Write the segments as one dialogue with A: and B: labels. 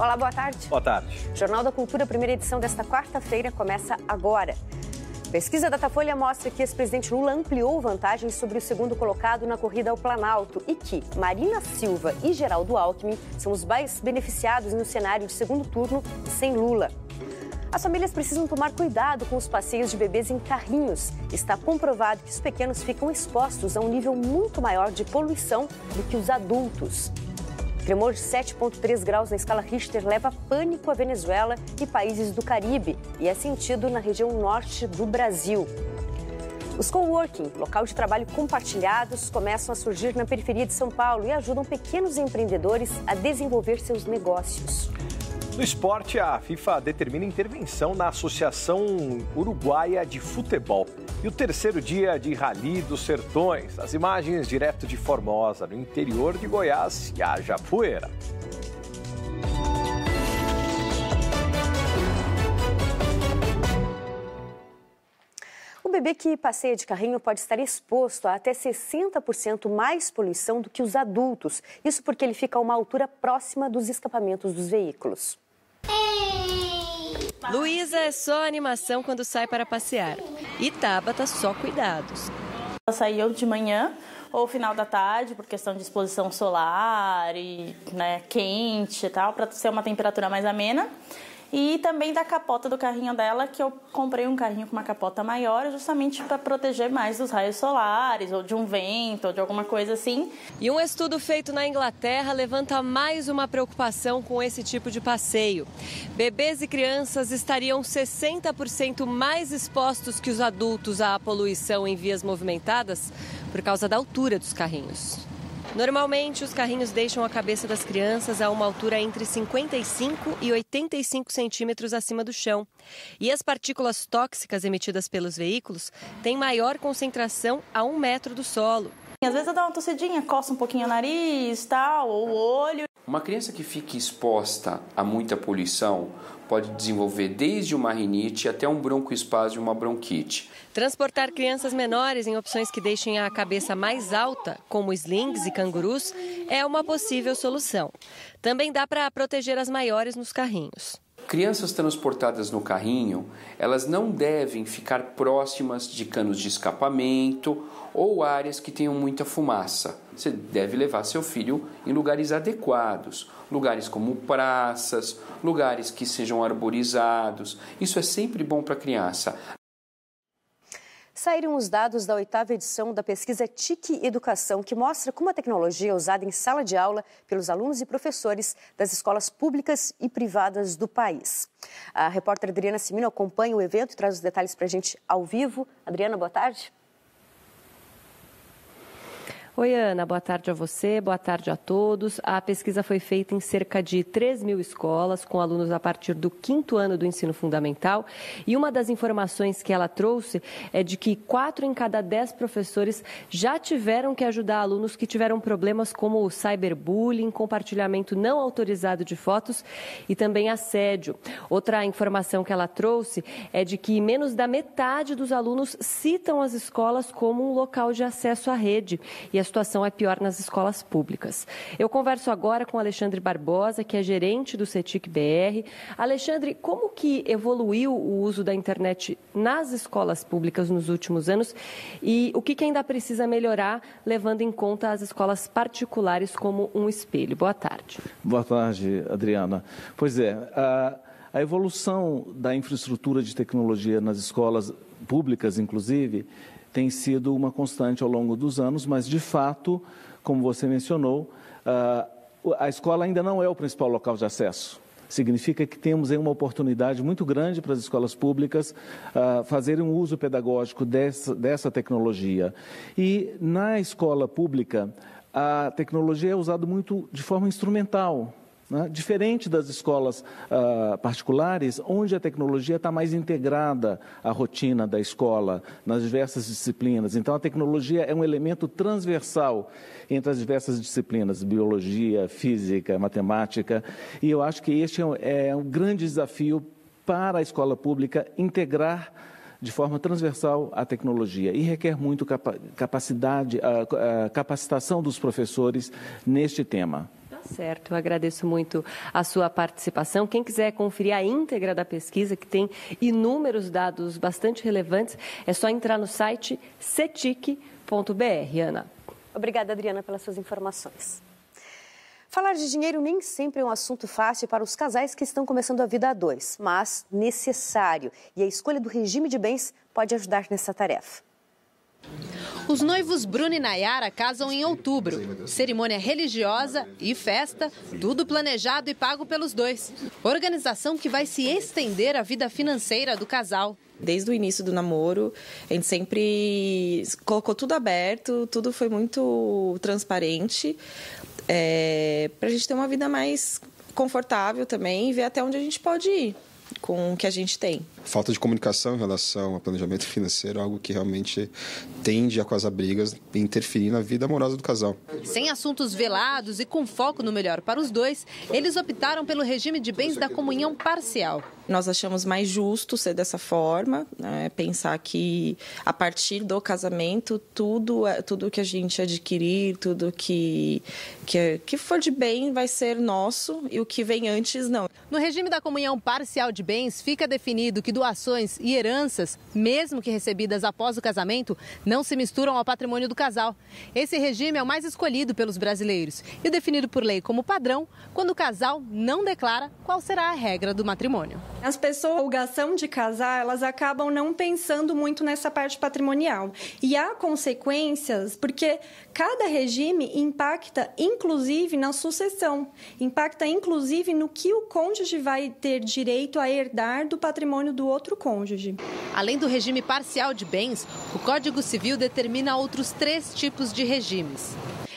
A: Olá, boa tarde. Boa tarde. Jornal da Cultura, primeira edição desta quarta-feira, começa agora. Pesquisa Datafolha mostra que ex-presidente Lula ampliou vantagens sobre o segundo colocado na corrida ao Planalto e que Marina Silva e Geraldo Alckmin são os mais beneficiados no cenário de segundo turno sem Lula. As famílias precisam tomar cuidado com os passeios de bebês em carrinhos. Está comprovado que os pequenos ficam expostos a um nível muito maior de poluição do que os adultos. Tremor de 7,3 graus na escala Richter leva pânico à Venezuela e países do Caribe e é sentido na região norte do Brasil. Os coworking, local de trabalho compartilhados, começam a surgir na periferia de São Paulo e ajudam pequenos empreendedores a desenvolver seus negócios.
B: No esporte, a FIFA determina intervenção na Associação Uruguaia de Futebol. E o terceiro dia de Rally dos Sertões. As imagens direto de Formosa, no interior de Goiás, e a Japuera.
A: O bebê que passeia de carrinho pode estar exposto a até 60% mais poluição do que os adultos. Isso porque ele fica a uma altura próxima dos escapamentos dos veículos.
C: Luísa é só animação quando sai para passear. E Tabata só cuidados. Ela saiu de manhã ou final da tarde,
D: por questão de exposição solar e né, quente e tal, para ser uma temperatura mais amena e também da capota do carrinho dela, que eu comprei um carrinho com uma capota
C: maior, justamente para proteger mais dos raios solares, ou de um vento, ou de alguma coisa assim. E um estudo feito na Inglaterra levanta mais uma preocupação com esse tipo de passeio. Bebês e crianças estariam 60% mais expostos que os adultos à poluição em vias movimentadas por causa da altura dos carrinhos. Normalmente, os carrinhos deixam a cabeça das crianças a uma altura entre 55 e 85 centímetros acima do chão. E as partículas tóxicas emitidas pelos veículos têm maior concentração a um metro do solo. Às vezes eu dou uma tossidinha, coça um pouquinho o nariz, tal, ou o olho.
E: Uma criança que fique exposta a muita poluição pode desenvolver desde uma rinite até um broncoespasmo e uma bronquite.
C: Transportar crianças menores em opções que deixem a cabeça mais alta, como slings e cangurus, é uma possível solução. Também dá para proteger as maiores nos
E: carrinhos. Crianças transportadas no carrinho, elas não devem ficar próximas de canos de escapamento ou áreas que tenham muita fumaça. Você deve levar seu filho em lugares adequados, lugares como praças, lugares que sejam arborizados. Isso é sempre bom para a criança
A: saíram os dados da oitava edição da pesquisa TIC Educação, que mostra como a tecnologia é usada em sala de aula pelos alunos e professores das escolas públicas e privadas do país. A repórter Adriana Simino acompanha o evento e traz os detalhes para a gente ao vivo. Adriana, boa tarde.
C: Oi, Ana, boa tarde a você, boa tarde a todos. A pesquisa foi feita em cerca de 3 mil escolas, com alunos a partir do quinto ano do ensino fundamental. E uma das informações que ela trouxe é de que 4 em cada 10 professores já tiveram que ajudar alunos que tiveram problemas como o cyberbullying, compartilhamento não autorizado de fotos e também assédio. Outra informação que ela trouxe é de que menos da metade dos alunos citam as escolas como um local de acesso à rede. E é situação é pior nas escolas públicas. Eu converso agora com Alexandre Barbosa, que é gerente do CETIC BR. Alexandre, como que evoluiu o uso da internet nas escolas públicas nos últimos anos e o que, que ainda precisa melhorar, levando em conta as escolas particulares como um espelho? Boa tarde.
F: Boa tarde, Adriana. Pois é, a, a evolução da infraestrutura de tecnologia nas escolas públicas, inclusive, tem sido uma constante ao longo dos anos, mas de fato, como você mencionou, ah, a escola ainda não é o principal local de acesso. Significa que temos aí uma oportunidade muito grande para as escolas públicas ah, fazerem um uso pedagógico dessa, dessa tecnologia. E na escola pública, a tecnologia é usada muito de forma instrumental. Né? Diferente das escolas uh, particulares, onde a tecnologia está mais integrada à rotina da escola, nas diversas disciplinas. Então, a tecnologia é um elemento transversal entre as diversas disciplinas, biologia, física, matemática. E eu acho que este é um, é um grande desafio para a escola pública integrar de forma transversal a tecnologia e requer muito capacidade, a, ah, a ah, capacitação dos professores neste tema.
C: Certo, eu agradeço muito a sua participação. Quem quiser conferir a íntegra da pesquisa, que tem inúmeros dados bastante relevantes, é só entrar no site cetic.br. Ana.
A: Obrigada, Adriana, pelas suas informações. Falar de dinheiro nem sempre é um assunto fácil para os casais que estão começando a vida a dois, mas necessário. E a escolha do regime de bens pode ajudar nessa tarefa.
D: Os noivos Bruno e Nayara casam em outubro. Cerimônia religiosa e festa, tudo planejado e pago pelos dois. Organização que vai se estender à vida financeira do casal.
G: Desde o início do namoro, a gente sempre colocou tudo aberto, tudo foi muito transparente, é, eh, para a gente ter uma vida mais confortável também e ver até onde a gente pode ir com o que a gente tem
B: falta de comunicação em relação ao planejamento financeiro
D: é algo que realmente tende a causar brigas e interferir na vida amorosa do casal. Sem assuntos velados e com foco no melhor para os dois, eles optaram pelo regime de bens da comunhão parcial.
G: Nós achamos mais justo ser dessa forma, né? pensar que a partir do casamento tudo é, tudo que a gente adquirir, tudo que que, é, que for de bem vai ser nosso e o que vem antes não. No regime
D: da comunhão parcial de bens fica definido que que doações e heranças, mesmo que recebidas após o casamento, não se misturam ao patrimônio do casal. Esse regime é o mais escolhido pelos brasileiros e definido por lei como padrão quando o casal não declara qual será a
G: regra do matrimônio. As pessoas, obrigação de casar, elas acabam não pensando muito nessa parte patrimonial. E há consequências, porque cada regime impacta inclusive na sucessão, impacta inclusive no que o cônjuge vai ter direito a herdar do patrimônio do do outro cônjuge. Além do regime parcial
D: de bens, o Código Civil determina outros três tipos de regimes.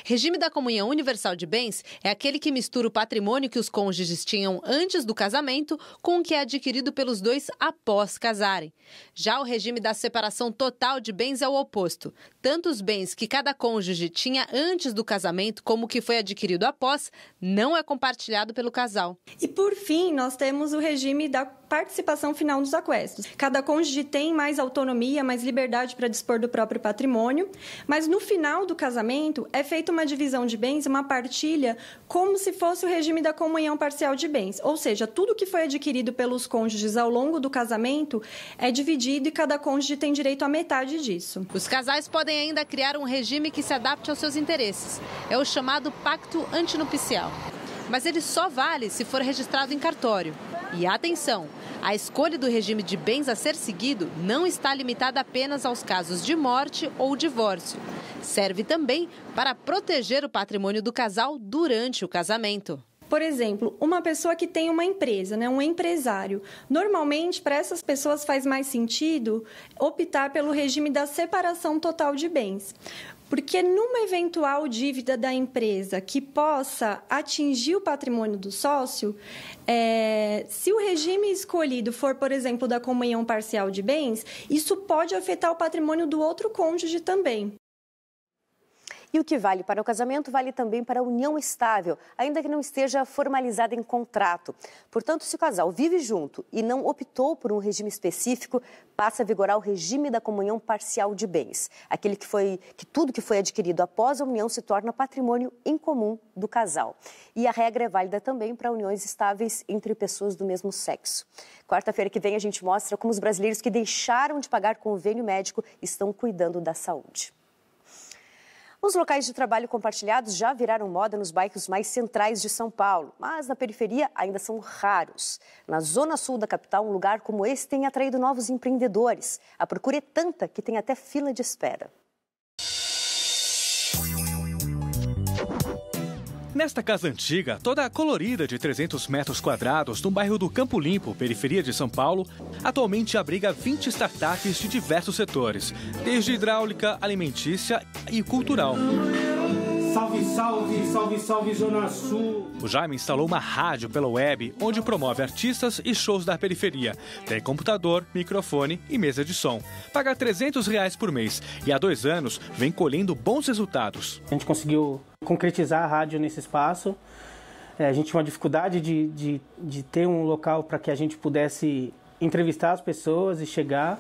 D: Regime da comunhão universal de bens é aquele que mistura o patrimônio que os cônjuges tinham antes do casamento com o que é adquirido pelos dois após casarem. Já o regime da separação total de bens é o oposto. Tanto os bens que cada cônjuge tinha antes do casamento
G: como o que foi adquirido após não é compartilhado pelo casal. E por fim, nós temos o regime da participação final nos aquestos. Cada cônjuge tem mais autonomia, mais liberdade para dispor do próprio patrimônio, mas no final do casamento é feita uma divisão de bens, uma partilha, como se fosse o regime da comunhão parcial de bens. Ou seja, tudo que foi adquirido pelos cônjuges ao longo do casamento é dividido e cada cônjuge tem direito a metade disso. Os casais podem ainda criar um regime que se adapte aos seus interesses. É
D: o chamado pacto antinupcial. Mas ele só vale se for registrado em cartório. E atenção! A escolha do regime de bens a ser seguido não está limitada apenas aos casos de morte ou divórcio. Serve também para proteger o
G: patrimônio do casal durante o casamento. Por exemplo, uma pessoa que tem uma empresa, né, um empresário. Normalmente, para essas pessoas faz mais sentido optar pelo regime da separação total de bens. Porque numa eventual dívida da empresa que possa atingir o patrimônio do sócio, é, se o regime escolhido for, por exemplo, da comunhão parcial de bens, isso pode afetar
A: o patrimônio do outro cônjuge também. E o que vale para o casamento vale também para a união estável, ainda que não esteja formalizada em contrato. Portanto, se o casal vive junto e não optou por um regime específico, passa a vigorar o regime da comunhão parcial de bens, aquele que foi que tudo que foi adquirido após a união se torna patrimônio em comum do casal. E a regra é válida também para uniões estáveis entre pessoas do mesmo sexo. Quarta-feira que vem a gente mostra como os brasileiros que deixaram de pagar convênio médico estão cuidando da saúde. Os locais de trabalho compartilhados já viraram moda nos bairros mais centrais de São Paulo, mas na periferia ainda são raros. Na zona sul da capital, um lugar como esse tem atraído novos empreendedores. A procura é tanta que tem até fila de espera.
H: Nesta casa antiga, toda colorida de 300 metros quadrados, no bairro do Campo Limpo, periferia de São Paulo, atualmente abriga 20 startups de diversos setores, desde hidráulica, alimentícia e cultural. Salve, salve, salve, salve Zona Sul. O Jaime instalou uma rádio pela web, onde promove artistas e shows da periferia. Tem computador, microfone e mesa de som. Paga 300 reais por mês e há dois anos vem colhendo bons resultados.
F: A gente conseguiu concretizar a rádio nesse espaço. É, a gente tinha uma dificuldade de, de, de ter um local para que a gente pudesse entrevistar as pessoas e chegar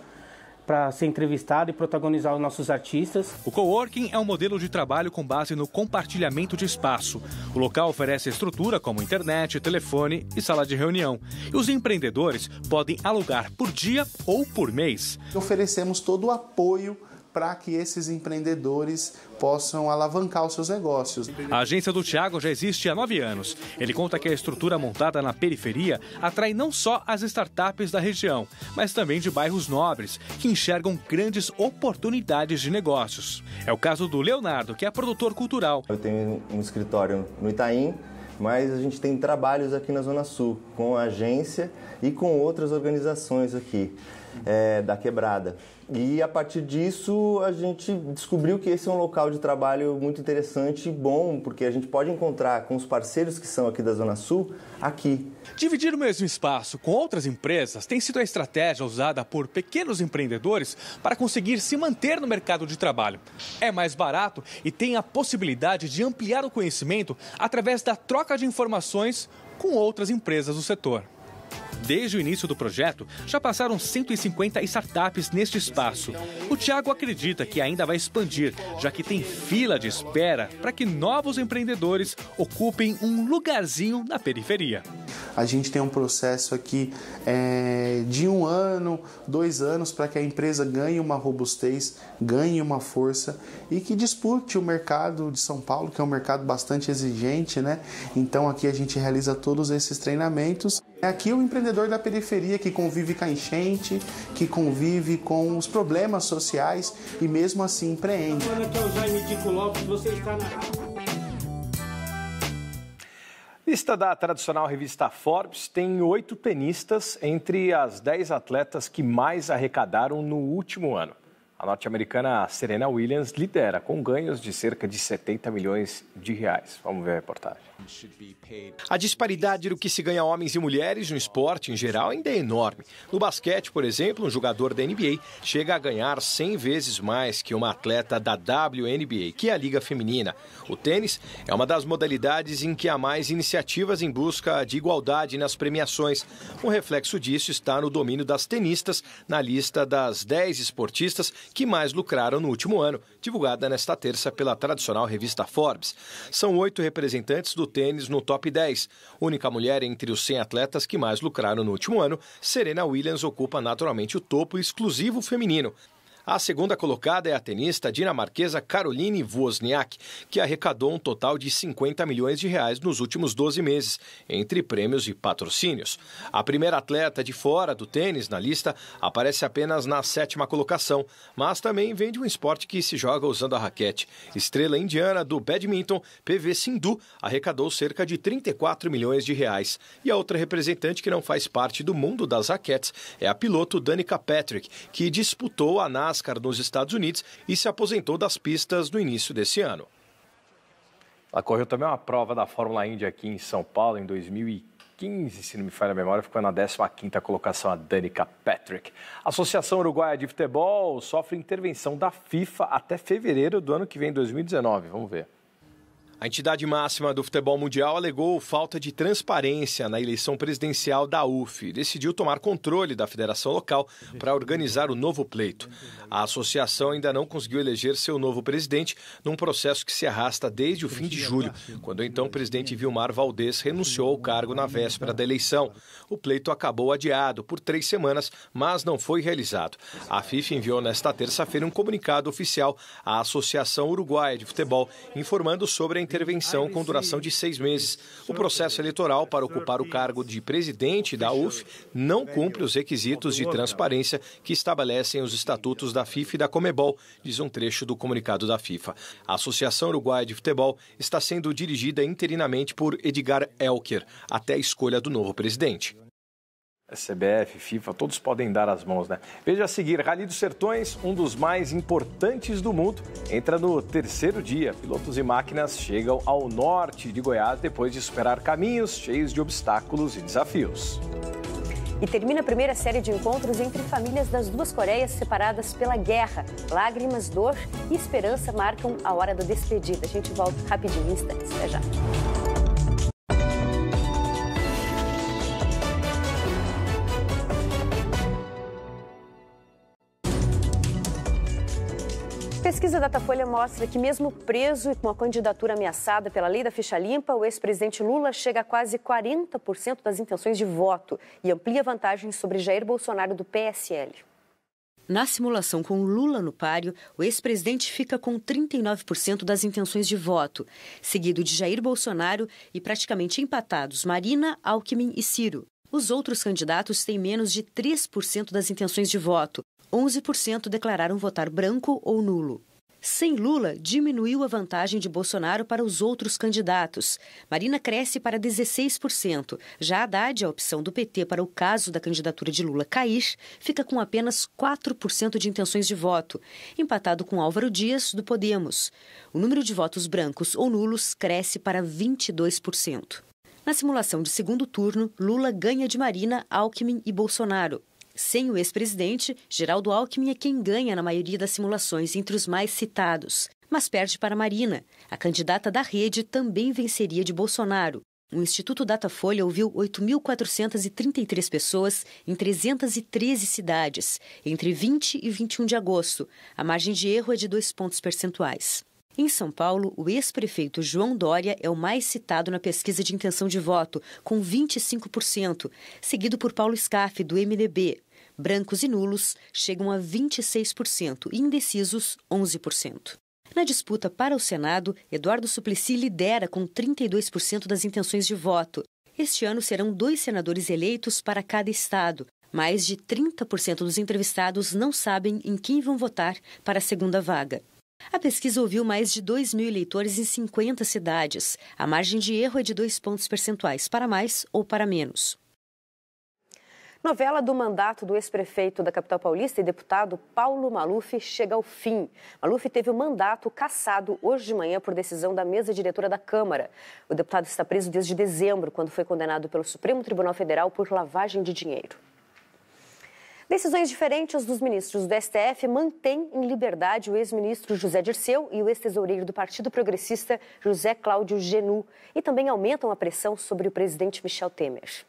F: para ser entrevistado e protagonizar os nossos artistas.
H: O coworking é um modelo de trabalho com base no compartilhamento de espaço. O local oferece estrutura como internet, telefone e sala de reunião. E os empreendedores podem alugar por dia ou por mês.
F: Oferecemos todo o apoio para que esses empreendedores possam alavancar os seus negócios.
H: A agência do Tiago já existe há nove anos. Ele conta que a estrutura montada na periferia atrai não só as startups da região, mas também de bairros nobres, que enxergam grandes oportunidades de negócios. É o caso do Leonardo, que é produtor cultural. Eu tenho um escritório no Itaim, mas a gente tem trabalhos aqui na Zona Sul, com a agência
D: e com outras organizações aqui é, da quebrada. E a partir disso a gente descobriu que esse é um local de trabalho muito interessante e bom, porque a gente pode encontrar com os parceiros que são aqui da Zona Sul aqui.
H: Dividir o mesmo espaço com outras empresas tem sido a estratégia usada por pequenos empreendedores para conseguir se manter no mercado de trabalho. É mais barato e tem a possibilidade de ampliar o conhecimento através da troca de informações com outras empresas do setor. Desde o início do projeto, já passaram 150 startups neste espaço. O Tiago acredita que ainda vai expandir, já que tem fila de espera para que novos empreendedores ocupem um lugarzinho na periferia.
F: A gente tem um processo aqui é, de um ano, dois anos, para que a empresa ganhe uma robustez, ganhe uma força e que dispute o mercado de São Paulo, que é um mercado bastante exigente, né? Então aqui a gente realiza todos esses treinamentos. É aqui é o empreendedor da periferia que convive com a enchente, que convive com os problemas sociais e mesmo assim empreende.
B: Lista da tradicional revista Forbes tem oito tenistas entre as dez atletas que mais arrecadaram no último ano. A norte-americana Serena Williams lidera com ganhos de cerca de 70 milhões de reais. Vamos ver a reportagem. A disparidade do que se ganha homens e mulheres no esporte em geral ainda é enorme. No basquete, por exemplo, um jogador da NBA chega a ganhar 100 vezes mais que uma atleta da WNBA, que é a liga feminina. O tênis é uma das modalidades em que há mais iniciativas em busca de igualdade nas premiações. Um reflexo disso está no domínio das tenistas na lista das 10 esportistas que mais lucraram no último ano, divulgada nesta terça pela tradicional revista Forbes. São oito representantes do tênis no top 10. Única mulher entre os 100 atletas que mais lucraram no último ano, Serena Williams ocupa naturalmente o topo exclusivo feminino. A segunda colocada é a tenista dinamarquesa Caroline Wozniak, que arrecadou um total de 50 milhões de reais nos últimos 12 meses, entre prêmios e patrocínios. A primeira atleta de fora do tênis na lista aparece apenas na sétima colocação, mas também vem de um esporte que se joga usando a raquete. Estrela indiana do badminton, PV Sindhu, arrecadou cerca de 34 milhões de reais. E a outra representante que não faz parte do mundo das raquetes é a piloto Danica Patrick, que disputou a NASA NASCAR nos Estados Unidos e se aposentou das pistas no início desse ano. Ela correu também é uma prova da Fórmula Indy aqui em São Paulo em 2015, se não me falha a memória, ficou na 15ª colocação a Danica Patrick. A Associação Uruguaia de Futebol sofre intervenção da FIFA até fevereiro do ano que vem, 2019. Vamos ver. A entidade máxima do futebol mundial alegou falta de transparência na eleição presidencial da UF e decidiu tomar controle da federação local para organizar o novo pleito. A associação ainda não conseguiu eleger seu novo presidente num processo que se arrasta desde o fim de julho, quando então presidente Vilmar Valdez renunciou ao cargo na véspera da eleição. O pleito acabou adiado por três semanas, mas não foi realizado. A FIFA enviou nesta terça-feira um comunicado oficial à Associação Uruguaia de Futebol informando sobre a intervenção com duração de seis meses. O processo eleitoral para ocupar o cargo de presidente da UF não cumpre os requisitos de transparência que estabelecem os estatutos da FIFA e da Comebol, diz um trecho do comunicado da FIFA. A Associação Uruguaia de Futebol está sendo dirigida interinamente por Edgar Elker até a escolha do novo presidente. CBF, FIFA, todos podem dar as mãos, né? Veja a seguir, Rally dos Sertões, um dos mais importantes do mundo, entra no terceiro dia. Pilotos e máquinas chegam ao norte de Goiás depois de superar caminhos cheios de obstáculos e desafios.
A: E termina a primeira série de encontros entre famílias das duas Coreias separadas pela guerra. Lágrimas, dor e esperança marcam a hora da despedida. A gente volta rapidinho, instantes. Até já. pesquisa da Datafolha mostra que, mesmo preso e com a candidatura ameaçada pela lei da ficha limpa, o ex-presidente Lula chega a quase 40% das intenções de voto e amplia vantagens sobre Jair Bolsonaro do PSL. Na simulação com Lula no páreo, o ex-presidente fica com 39% das intenções de voto, seguido de Jair Bolsonaro e praticamente empatados Marina, Alckmin e Ciro. Os outros candidatos têm menos de 3% das intenções de voto, 11% declararam votar branco ou nulo. Sem Lula, diminuiu a vantagem de Bolsonaro para os outros candidatos. Marina cresce para 16%. Já Haddad, a opção do PT para o caso da candidatura de Lula cair, fica com apenas 4% de intenções de voto, empatado com Álvaro Dias, do Podemos. O número de votos brancos ou nulos cresce para 22%. Na simulação de segundo turno, Lula ganha de Marina, Alckmin e Bolsonaro. Sem o ex-presidente, Geraldo Alckmin é quem ganha na maioria das simulações entre os mais citados, mas perde para Marina. A candidata da rede também venceria de Bolsonaro. O Instituto Datafolha ouviu 8.433 pessoas em 313 cidades, entre 20 e 21 de agosto. A margem de erro é de dois pontos percentuais. Em São Paulo, o ex-prefeito João Dória é o mais citado na pesquisa de intenção de voto, com 25%, seguido por Paulo Scaff, do MDB. Brancos e nulos chegam a 26% e indecisos, 11%. Na disputa para o Senado, Eduardo Suplicy lidera com 32% das intenções de voto. Este ano serão dois senadores eleitos para cada estado. Mais de 30% dos entrevistados não sabem em quem vão votar para a segunda vaga. A pesquisa ouviu mais de 2 mil eleitores em 50 cidades. A margem de erro é de dois pontos percentuais, para mais ou para menos. Novela do mandato do ex-prefeito da capital paulista e deputado Paulo Maluf chega ao fim. Maluf teve o mandato cassado hoje de manhã por decisão da mesa diretora da Câmara. O deputado está preso desde dezembro, quando foi condenado pelo Supremo Tribunal Federal por lavagem de dinheiro. Decisões diferentes dos ministros do STF mantêm em liberdade o ex-ministro José Dirceu e o ex-tesoureiro do Partido Progressista José Cláudio Genu e também aumentam a pressão sobre o presidente Michel Temer.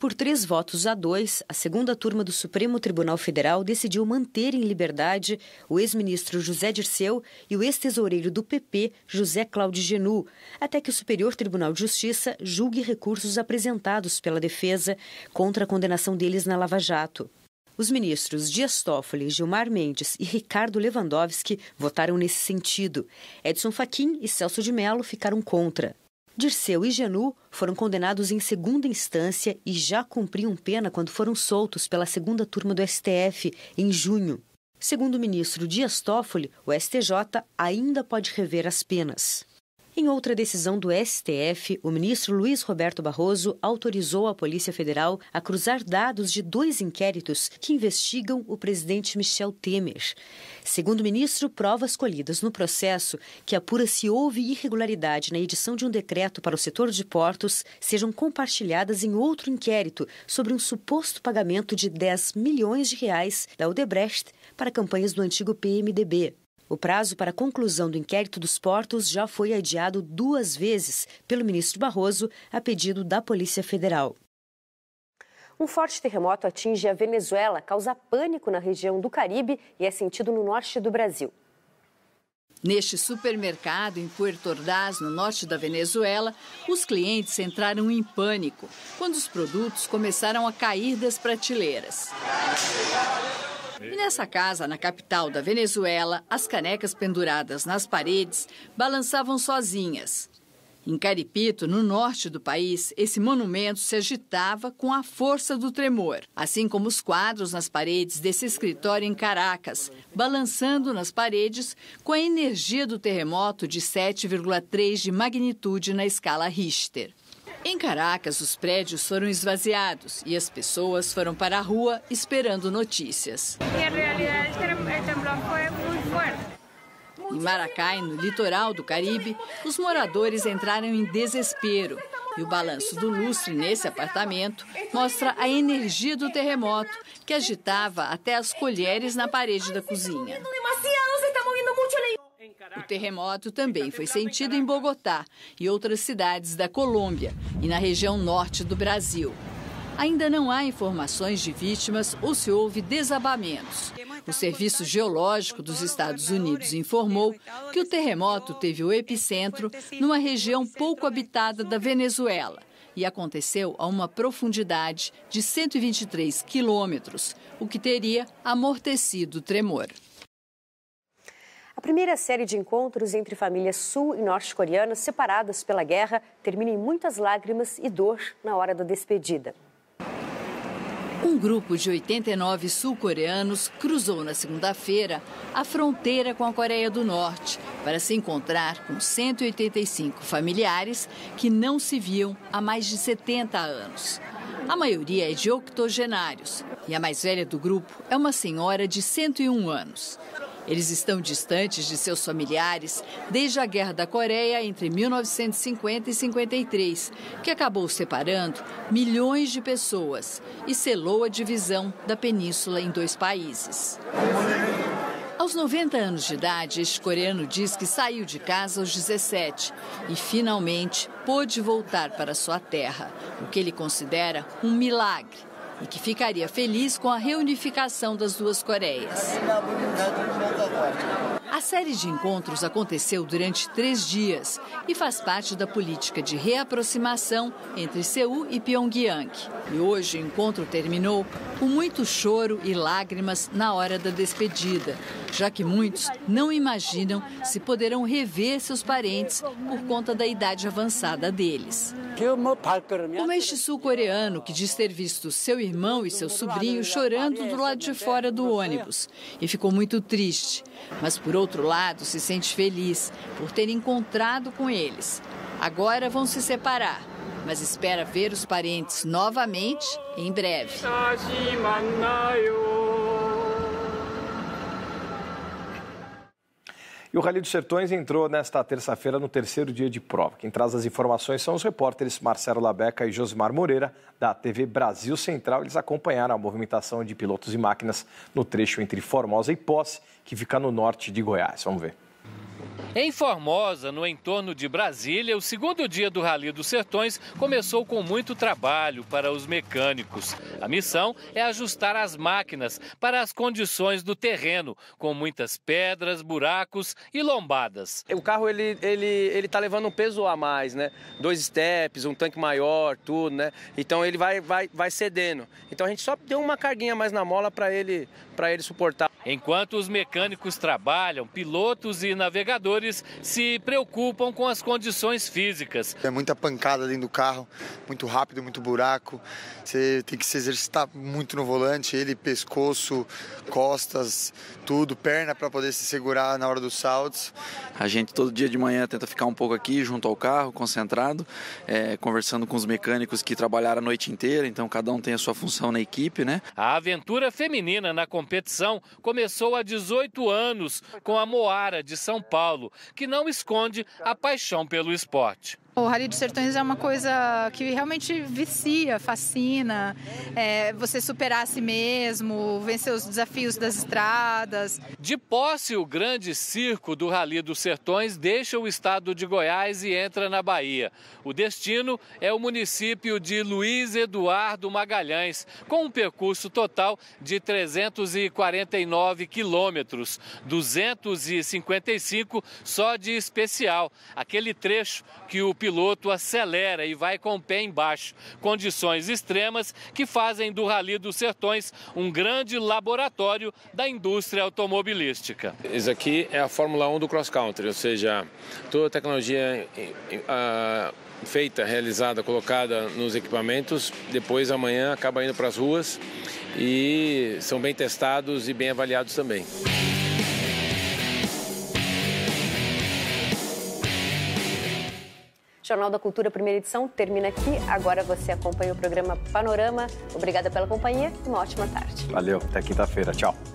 A: Por três votos a dois, a segunda turma do Supremo Tribunal Federal decidiu manter em liberdade o ex-ministro José Dirceu e o ex-tesoureiro do PP, José Cláudio Genu, até que o Superior Tribunal de Justiça julgue recursos apresentados pela defesa contra a condenação deles na Lava Jato. Os ministros Dias Toffoli, Gilmar Mendes e Ricardo Lewandowski votaram nesse sentido. Edson Fachin e Celso de Mello ficaram contra. Dirceu e Genu foram condenados em segunda instância e já cumpriam pena quando foram soltos pela segunda turma do STF, em junho. Segundo o ministro Dias Toffoli, o STJ ainda pode rever as penas. Em outra decisão do STF, o ministro Luiz Roberto Barroso autorizou a Polícia Federal a cruzar dados de dois inquéritos que investigam o presidente Michel Temer. Segundo o ministro, provas colhidas no processo que apura se houve irregularidade na edição de um decreto para o setor de portos sejam compartilhadas em outro inquérito sobre um suposto pagamento de 10 milhões de reais da Odebrecht para campanhas do antigo PMDB. O prazo para a conclusão do inquérito dos portos já foi adiado duas vezes pelo ministro Barroso, a pedido da Polícia Federal. Um forte terremoto atinge a Venezuela, causa pânico na região do Caribe e é sentido no
I: norte do Brasil. Neste supermercado em Puerto Ordaz, no norte da Venezuela, os clientes entraram em pânico quando os produtos começaram a cair das prateleiras. E nessa casa, na capital da Venezuela, as canecas penduradas nas paredes balançavam sozinhas. Em Caripito, no norte do país, esse monumento se agitava com a força do tremor, assim como os quadros nas paredes desse escritório em Caracas, balançando nas paredes com a energia do terremoto de 7,3 de magnitude na escala Richter. Em Caracas, os prédios foram esvaziados e as pessoas foram para a rua esperando notícias.
G: Em realidade, o foi muito forte.
I: Em Maracai, no litoral do Caribe, os moradores entraram em desespero. E o balanço do lustre nesse apartamento mostra a energia do terremoto, que agitava até as colheres na parede da cozinha terremoto também foi sentido em Bogotá e outras cidades da Colômbia e na região norte do Brasil. Ainda não há informações de vítimas ou se houve desabamentos. O Serviço Geológico dos Estados Unidos informou que o terremoto teve o epicentro numa região pouco habitada da Venezuela e aconteceu a uma profundidade de 123 quilômetros, o que teria amortecido o tremor
A: primeira série de encontros entre famílias sul e norte-coreanas separadas pela guerra termina em muitas lágrimas e dor na hora da despedida.
I: Um grupo de 89 sul-coreanos cruzou na segunda-feira a fronteira com a Coreia do Norte para se encontrar com 185 familiares que não se viam há mais de 70 anos. A maioria é de octogenários e a mais velha do grupo é uma senhora de 101 anos. Eles estão distantes de seus familiares desde a Guerra da Coreia entre 1950 e 53, que acabou separando milhões de pessoas e selou a divisão da península em dois países. Aos 90 anos de idade, este coreano diz que saiu de casa aos 17 e finalmente pôde voltar para sua terra, o que ele considera um milagre e que ficaria feliz com a reunificação das duas Coreias. A série de encontros aconteceu durante três dias e faz parte da política de reaproximação entre Seul e Pyongyang. E hoje o encontro terminou com muito choro e lágrimas na hora da despedida, já que muitos não imaginam se poderão rever seus parentes por conta da idade avançada deles. O mestre sul-coreano, que diz ter visto seu irmão e seu sobrinho chorando do lado de fora do ônibus e ficou muito triste, mas por outro lado se sente feliz por ter encontrado com eles. Agora vão se separar, mas espera ver os parentes novamente em breve.
B: E o Rally dos Sertões entrou nesta terça-feira no terceiro dia de prova. Quem traz as informações são os repórteres Marcelo Labeca e Josimar Moreira, da TV Brasil Central. Eles acompanharam a movimentação de pilotos e máquinas no trecho entre Formosa e Posse, que fica no norte de Goiás. Vamos ver.
E: Em Formosa, no entorno de Brasília, o segundo dia do Rally dos Sertões começou com muito trabalho para os mecânicos. A missão é ajustar as máquinas para as condições do terreno, com muitas pedras, buracos e lombadas. O carro ele ele ele tá levando um peso a
B: mais, né? Dois steps, um tanque maior, tudo, né? Então ele vai vai vai cedendo. Então a gente só deu uma carguinha mais na mola para ele
E: para ele suportar. Enquanto os mecânicos trabalham, pilotos e navegadores condutores se preocupam com as condições físicas.
C: É muita pancada dentro do carro, muito rápido, muito buraco. Você tem que se exercitar muito no volante, ele, pescoço, costas, tudo, perna para poder se segurar na hora dos saltos. A gente todo dia de manhã tenta ficar um pouco aqui junto ao carro, concentrado, é, conversando com os mecânicos que trabalharam a noite inteira, então cada um tem a sua função na equipe, né?
E: A aventura feminina na competição começou há 18 anos com a Moara de São Paulo, que não esconde a paixão pelo esporte.
I: O Rally dos Sertões é uma coisa que realmente vicia, fascina. É, você superar a si mesmo, vencer os desafios das estradas.
E: De posse, o grande circo do Rally dos Sertões deixa o estado de Goiás e entra na Bahia. O destino é o município de Luiz Eduardo Magalhães, com um percurso total de 349 quilômetros, 255 só de especial. Aquele trecho que o piloto acelera e vai com o pé embaixo. Condições extremas que fazem do Rally dos Sertões um grande laboratório da indústria automobilística. Isso aqui é a
B: Fórmula 1 do cross country, ou seja, toda
E: a tecnologia eh, eh,
B: ah, feita, realizada, colocada nos equipamentos, depois amanhã acaba indo para as ruas e são bem testados e bem avaliados também.
A: Jornal da Cultura, primeira edição, termina aqui. Agora você acompanha o programa Panorama. Obrigada pela companhia e uma ótima tarde.
B: Valeu, até quinta-feira. Tchau.